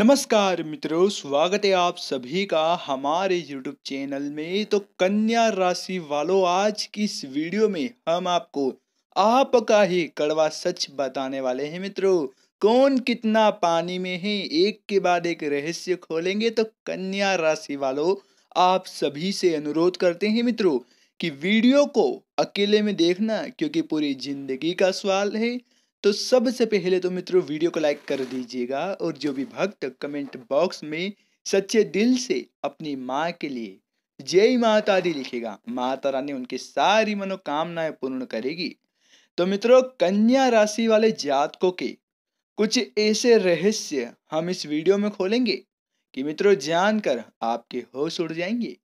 नमस्कार मित्रों स्वागत है आप सभी का हमारे YouTube चैनल में तो कन्या राशि वालों आज की इस वीडियो में हम आपको आपका ही कड़वा सच बताने वाले हैं मित्रों कौन कितना पानी में है एक के बाद एक रहस्य खोलेंगे तो कन्या राशि वालों आप सभी से अनुरोध करते हैं मित्रों कि वीडियो को अकेले में देखना क्योंकि पूरी जिंदगी का सवाल है तो सबसे पहले तो मित्रों वीडियो को लाइक कर दीजिएगा और जो भी भक्त कमेंट बॉक्स में सच्चे दिल से अपनी माँ के लिए जय माता दी लिखेगा माता रानी उनकी सारी मनोकामनाएं पूर्ण करेगी तो मित्रों कन्या राशि वाले जातकों के कुछ ऐसे रहस्य हम इस वीडियो में खोलेंगे कि मित्रों जानकर आपके होश उड़ जाएंगे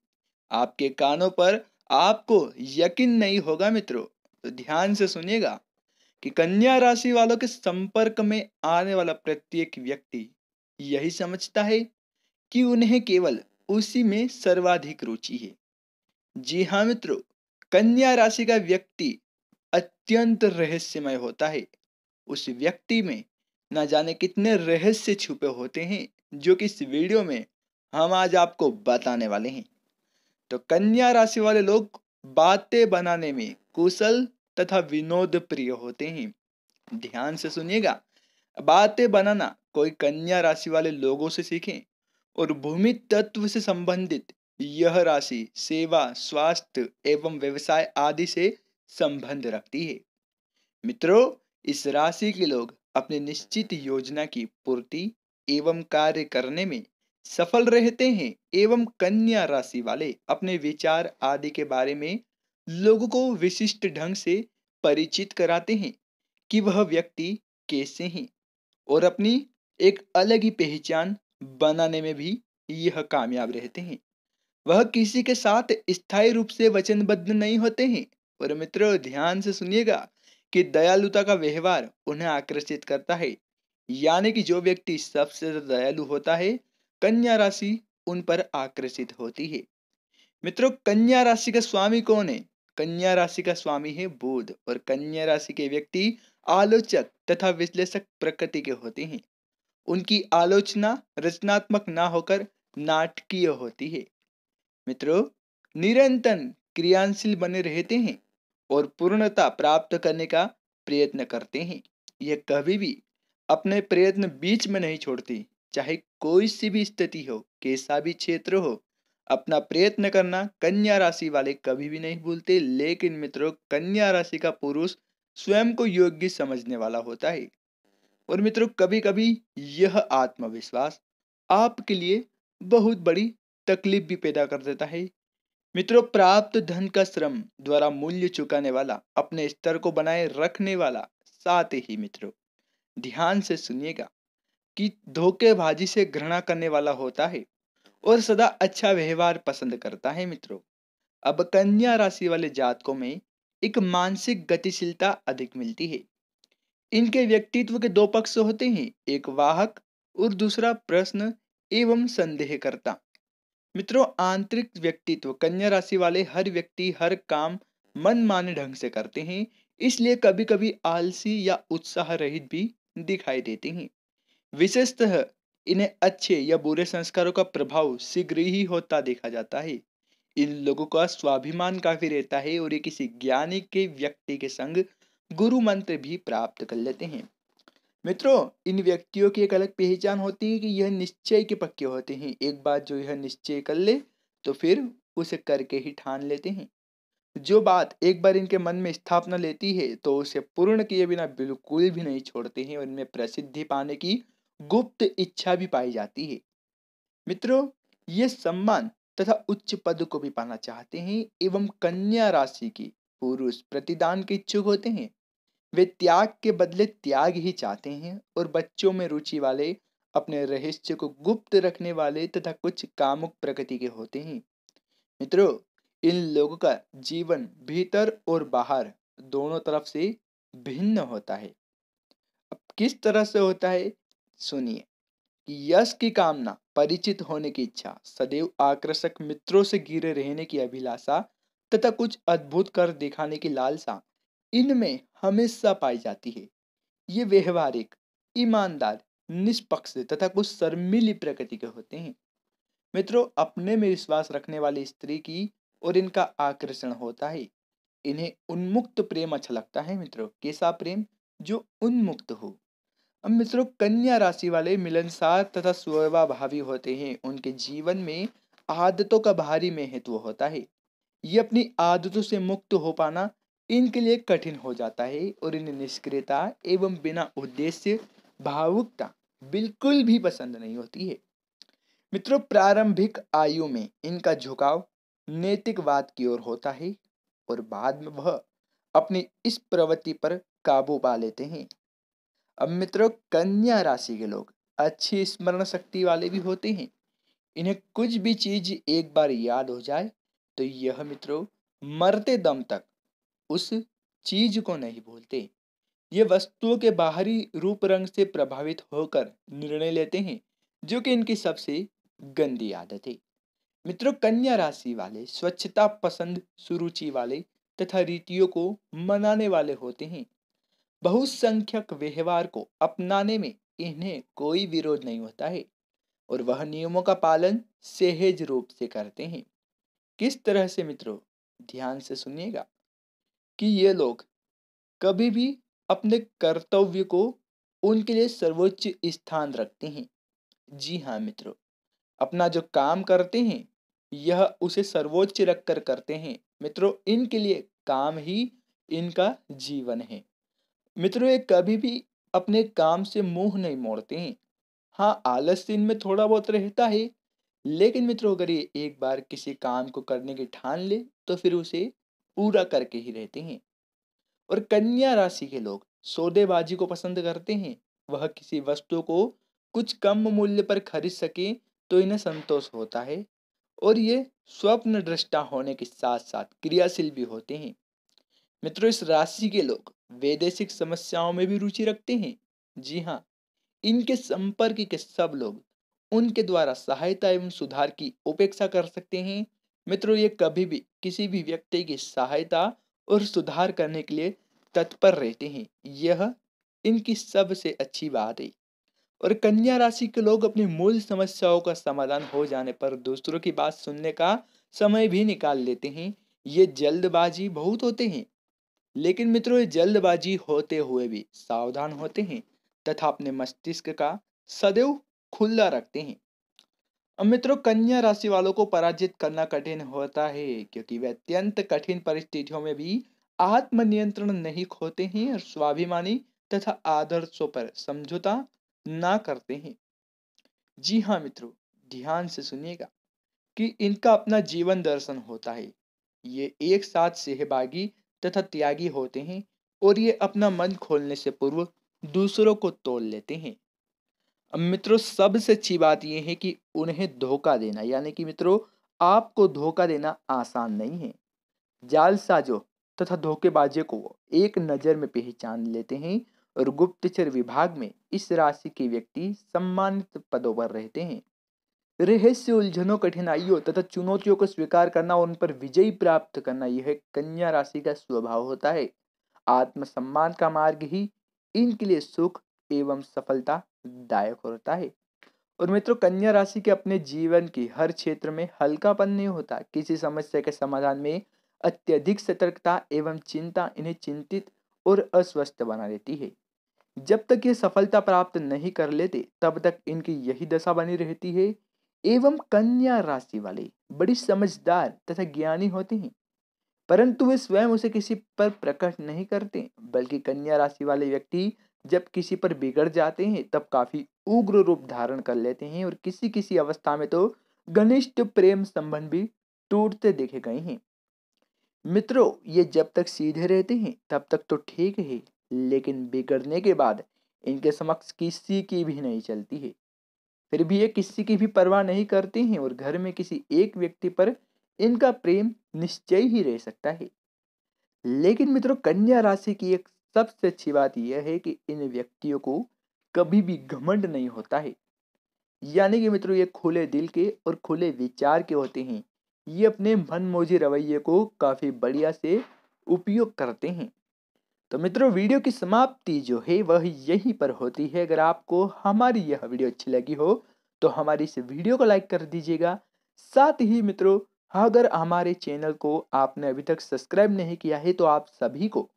आपके कानों पर आपको यकीन नहीं होगा मित्रों तो ध्यान से सुनिएगा कि कन्या राशि वालों के संपर्क में आने वाला प्रत्येक व्यक्ति यही समझता है कि उन्हें केवल उसी में सर्वाधिक रुचि है जी हाँ मित्रों कन्या राशि का व्यक्ति अत्यंत रहस्यमय होता है उस व्यक्ति में न जाने कितने रहस्य छुपे होते हैं जो कि इस वीडियो में हम आज आपको बताने वाले हैं तो कन्या राशि वाले लोग बातें बनाने में कुशल तथा विनोद प्रिय होते हैं ध्यान से सुनिएगा बातें बनाना कोई कन्या राशि वाले लोगों से सीखें और भूमि तत्व से संबंधित यह राशि सेवा स्वास्थ्य एवं व्यवसाय आदि से संबंध रखती है मित्रों इस राशि के लोग अपने निश्चित योजना की पूर्ति एवं कार्य करने में सफल रहते हैं एवं कन्या राशि वाले अपने विचार आदि के बारे में लोगों को विशिष्ट ढंग से परिचित कराते हैं कि वह व्यक्ति कैसे हैं और अपनी एक अलग ही पहचान बनाने में भी यह कामयाब रहते हैं वह किसी के साथ स्थायी रूप से वचनबद्ध नहीं होते हैं और मित्र ध्यान से सुनिएगा कि दयालुता का व्यवहार उन्हें आकर्षित करता है यानी कि जो व्यक्ति सबसे ज्यादा दयालु होता है कन्या राशि उन पर आकर्षित होती है मित्रों कन्या राशि का स्वामी कौन है कन्या राशि का स्वामी है बुध और कन्या राशि के व्यक्ति आलोचक तथा विश्लेषक प्रकृति के होते हैं उनकी आलोचना रचनात्मक ना होकर नाटकीय होती है मित्रों निरंतर क्रियाशील बने रहते हैं और पूर्णता प्राप्त करने का प्रयत्न करते हैं यह कभी भी अपने प्रयत्न बीच में नहीं छोड़ती चाहे कोई सी भी स्थिति हो कैसा भी क्षेत्र हो अपना प्रयत्न करना कन्या राशि वाले कभी भी नहीं भूलते लेकिन मित्रों कन्या राशि का पुरुष स्वयं को योग्य समझने वाला होता है और मित्रों कभी कभी यह आत्मविश्वास आपके लिए बहुत बड़ी तकलीफ भी पैदा कर देता है मित्रों प्राप्त धन का श्रम द्वारा मूल्य चुकाने वाला अपने स्तर को बनाए रखने वाला साथ ही मित्रों ध्यान से सुनिएगा कि धोखेबाजी से घृणा करने वाला होता है और सदा अच्छा व्यवहार पसंद करता है मित्रों अब कन्या राशि वाले जातकों में एक मानसिक गतिशीलता अधिक मिलती है इनके व्यक्तित्व के दो पक्ष होते हैं एक वाहक और दूसरा प्रश्न एवं संदेह करता मित्रों आंतरिक व्यक्तित्व कन्या राशि वाले हर व्यक्ति हर काम मन माने ढंग से करते हैं इसलिए कभी कभी आलसी या उत्साह रहित भी दिखाई देते हैं विशेषतः इन्हें अच्छे या बुरे संस्कारों का प्रभाव शीघ्र ही होता देखा जाता है इन लोगों का स्वाभिमान काफी रहता है और ये किसी ज्ञानी के व्यक्ति के संग गुरु मंत्र भी प्राप्त कर लेते हैं मित्रों इन व्यक्तियों की एक अलग पहचान होती है कि यह निश्चय के पक्के होते हैं एक बात जो यह निश्चय कर ले तो फिर उसे करके ही ठान लेते हैं जो बात एक बार इनके मन में स्थापना लेती है तो उसे पूर्ण किए बिना बिल्कुल भी नहीं छोड़ते हैं और इनमें प्रसिद्धि पाने की गुप्त इच्छा भी पाई जाती है मित्रों ये सम्मान तथा उच्च पद को भी पाना चाहते हैं एवं कन्या राशि की पुरुष प्रतिदान के इच्छुक होते हैं वे त्याग के बदले त्याग ही चाहते हैं और बच्चों में रुचि वाले अपने रहस्य को गुप्त रखने वाले तथा कुछ कामुक प्रकृति के होते हैं मित्रों इन लोगों का जीवन भीतर और बाहर दोनों तरफ से भिन्न होता है अब किस तरह से होता है सुनिए यश की कामना परिचित होने की इच्छा सदैव आकर्षक मित्रों से घिरे रहने की अभिलाषा तथा कुछ अद्भुत कर दिखाने की लालसा इनमें हमेशा पाई जाती है ये व्यवहारिक ईमानदार निष्पक्ष तथा कुछ शर्मिली प्रकृति के होते हैं मित्रों अपने में विश्वास रखने वाली स्त्री की और इनका आकर्षण होता है इन्हें उन्मुक्त प्रेम अच्छा लगता है मित्रों कैसा प्रेम जो उन्मुक्त हो अब मित्रों कन्या राशि वाले मिलनसार तथा स्वभावी होते हैं उनके जीवन में आदतों का भारी महत्व होता है ये अपनी आदतों से मुक्त हो पाना इनके लिए कठिन हो जाता है और इन्हें निष्क्रियता एवं बिना उद्देश्य भावुकता बिल्कुल भी पसंद नहीं होती है मित्रों प्रारंभिक आयु में इनका झुकाव नैतिकवाद की ओर होता है और बाद में वह अपनी इस प्रवृत्ति पर काबू पा लेते हैं अब मित्रों कन्या राशि के लोग अच्छी स्मरण शक्ति वाले भी होते हैं इन्हें कुछ भी चीज एक बार याद हो जाए तो यह मित्रों मरते दम तक उस चीज को नहीं भूलते ये वस्तुओं के बाहरी रूप रंग से प्रभावित होकर निर्णय लेते हैं जो कि इनकी सबसे गंदी आदत है मित्रों कन्या राशि वाले स्वच्छता पसंद सुरुचि वाले तथा रीतियों को मनाने वाले होते हैं बहुसंख्यक व्यवहार को अपनाने में इन्हें कोई विरोध नहीं होता है और वह नियमों का पालन सहज रूप से करते हैं किस तरह से मित्रों ध्यान से सुनिएगा कि ये लोग कभी भी अपने कर्तव्य को उनके लिए सर्वोच्च स्थान रखते हैं जी हाँ मित्रों अपना जो काम करते हैं यह उसे सर्वोच्च रखकर करते हैं मित्रों इनके लिए काम ही इनका जीवन है मित्रों ये कभी भी अपने काम से मुंह नहीं मोड़ते हैं हाँ आलस दिन में थोड़ा बहुत रहता है लेकिन मित्रों अगर ये एक बार किसी काम को करने की ठान ले तो फिर उसे पूरा करके ही रहते हैं और कन्या राशि के लोग सौदेबाजी को पसंद करते हैं वह किसी वस्तु को कुछ कम मूल्य पर खरीद सके तो इन्हें संतोष होता है और ये स्वप्न दृष्टा होने के साथ साथ क्रियाशील भी होते हैं मित्रों इस राशि के लोग वैदेशिक समस्याओं में भी रुचि रखते हैं जी हाँ इनके संपर्क के सब लोग उनके द्वारा सहायता एवं सुधार की उपेक्षा कर सकते हैं मित्रों ये कभी भी किसी भी व्यक्ति की सहायता और सुधार करने के लिए तत्पर रहते हैं यह इनकी सबसे अच्छी बात है और कन्या राशि के लोग अपनी मूल समस्याओं का समाधान हो जाने पर दूसरों की बात सुनने का समय भी निकाल लेते हैं ये जल्दबाजी बहुत होते हैं लेकिन मित्रों जल्दबाजी होते हुए भी सावधान होते हैं तथा अपने मस्तिष्क का सदैव खुला रखते हैं अब मित्रों कन्या राशि वालों को पराजित करना कठिन होता है क्योंकि वे अत्यंत कठिन परिस्थितियों में भी आत्मनियंत्रण नहीं खोते हैं और स्वाभिमानी तथा आदर्शों पर समझौता ना करते हैं जी हाँ मित्रों ध्यान से सुनिएगा कि इनका अपना जीवन दर्शन होता है ये एक साथ सहभागी तथा त्यागी होते हैं और ये अपना मन खोलने से पूर्व दूसरों को तोल लेते हैं मित्रों सबसे अच्छी बात यह है कि उन्हें धोखा देना यानी कि मित्रों आपको धोखा देना आसान नहीं है जालसाजो तथा धोखेबाजे को एक नज़र में पहचान लेते हैं और गुप्तचर विभाग में इस राशि के व्यक्ति सम्मानित पदों पर रहते हैं रहस्य उलझनों कठिनाइयों तथा चुनौतियों को स्वीकार करना और उन पर विजयी प्राप्त करना यह कन्या राशि का स्वभाव होता है आत्मसम्मान का मार्ग ही इनके लिए सुख एवं सफलता दायक होता है और मित्रों कन्या राशि के अपने जीवन के हर क्षेत्र में हल्कापन नहीं होता किसी समस्या के समाधान में अत्यधिक सतर्कता एवं चिंता इन्हें चिंतित और अस्वस्थ बना देती है जब तक ये सफलता प्राप्त नहीं कर लेते तब तक इनकी यही दशा बनी रहती है एवं कन्या राशि वाले बड़ी समझदार तथा ज्ञानी होते हैं परंतु वे स्वयं उसे किसी पर प्रकट नहीं करते बल्कि कन्या राशि वाले व्यक्ति जब किसी पर बिगड़ जाते हैं तब काफी उग्र रूप धारण कर लेते हैं और किसी किसी अवस्था में तो घनिष्ठ प्रेम संबंध भी टूटते देखे गए हैं मित्रों ये जब तक सीधे रहते हैं तब तक तो ठीक है लेकिन बिगड़ने के बाद इनके समक्ष किसी की भी नहीं चलती है फिर भी ये किसी की भी परवाह नहीं करती हैं और घर में किसी एक व्यक्ति पर इनका प्रेम निश्चय ही रह सकता है लेकिन मित्रों कन्या राशि की एक सबसे अच्छी बात यह है कि इन व्यक्तियों को कभी भी घमंड नहीं होता है यानी कि मित्रों ये खुले दिल के और खुले विचार के होते हैं ये अपने मनमोजी रवैये को काफ़ी बढ़िया से उपयोग करते हैं तो मित्रों वीडियो की समाप्ति जो है वह यहीं पर होती है अगर आपको हमारी यह वीडियो अच्छी लगी हो तो हमारी इस वीडियो को लाइक कर दीजिएगा साथ ही मित्रों अगर हमारे चैनल को आपने अभी तक सब्सक्राइब नहीं किया है तो आप सभी को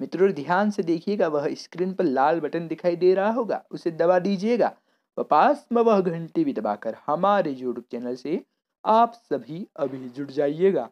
मित्रों ध्यान से देखिएगा वह स्क्रीन पर लाल बटन दिखाई दे रहा होगा उसे दबा दीजिएगा व पास में वह घंटी भी दबाकर हमारे यूट्यूब चैनल से आप सभी अभी जुड़ जाइएगा